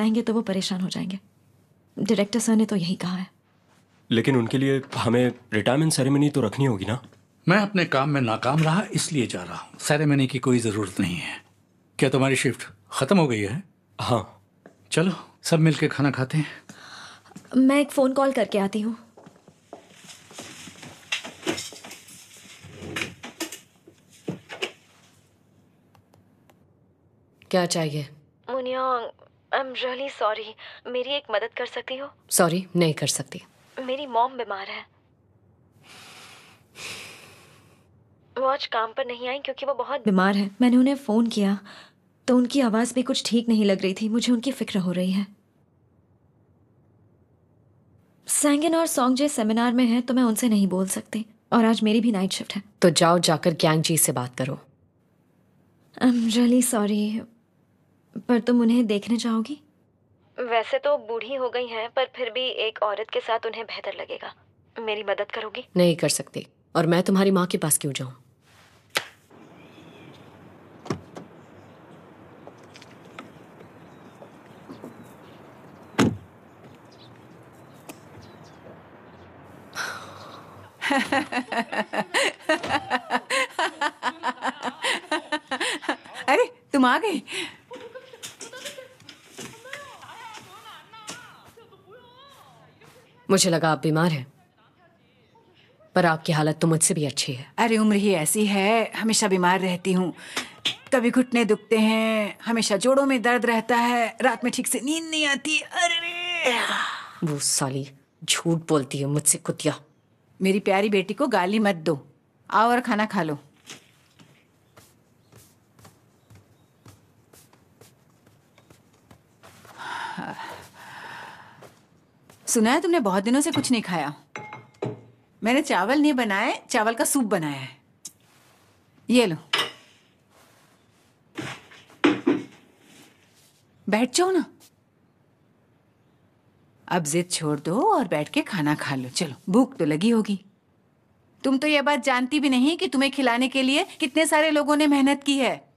आएंगे तो वो परेशान हो जाएंगे डायरेक्टर सर ने तो यही कहा है लेकिन उनके लिए हमें रिटायरमेंट सेरेमनी तो रखनी होगी ना मैं अपने काम में नाकाम रहा इसलिए जा रहा हूँ सेरेमनी की कोई ज़रूरत नहीं है क्या तुम्हारी शिफ्ट ख़त्म हो गई है हाँ चलो सब मिलके खाना खाते हैं मैं एक फ़ोन कॉल करके आती हूँ क्या चाहिए मुनियांग आई एम रियली सॉरी मेरी एक मदद कर सकती हो सॉरी नहीं कर सकती मेरी मॉम बीमार है वो आज काम पर नहीं आई क्योंकि वो बहुत बीमार है मैंने उन्हें फ़ोन किया तो उनकी आवाज़ भी कुछ ठीक नहीं लग रही थी मुझे उनकी फ़िक्र हो रही है सैंगन और सोंगजे सेमिनार में है तो मैं उनसे नहीं बोल सकती और आज मेरी भी नाइट शिफ्ट है तो जाओ जाकर ग्यांग जी से बात करो आई एम रियली सॉरी पर तुम उन्हें देखने जाओगी वैसे तो बूढ़ी हो गई हैं पर फिर भी एक औरत के साथ उन्हें बेहतर लगेगा मेरी मदद करोगी नहीं कर सकते और मैं तुम्हारी माँ के पास क्यों जाऊँ अरे तुम आ गई मुझे लगा आप बीमार हैं पर आपकी हालत तो मुझसे भी अच्छी है अरे उम्र ही ऐसी है हमेशा बीमार रहती हूँ कभी घुटने दुखते हैं हमेशा जोड़ों में दर्द रहता है रात में ठीक से नींद नहीं आती अरे वो साली झूठ बोलती है मुझसे कुतिया मेरी प्यारी बेटी को गाली मत दो आओ और खाना खा लो सुना है तुमने बहुत दिनों से कुछ नहीं खाया मैंने चावल नहीं बनाए चावल का सूप बनाया है ये लो बैठ जाओ ना अब जिद छोड़ दो और बैठ के खाना खा लो चलो भूख तो लगी होगी तुम तो यह बात जानती भी नहीं कि तुम्हें खिलाने के लिए कितने सारे लोगों ने मेहनत की है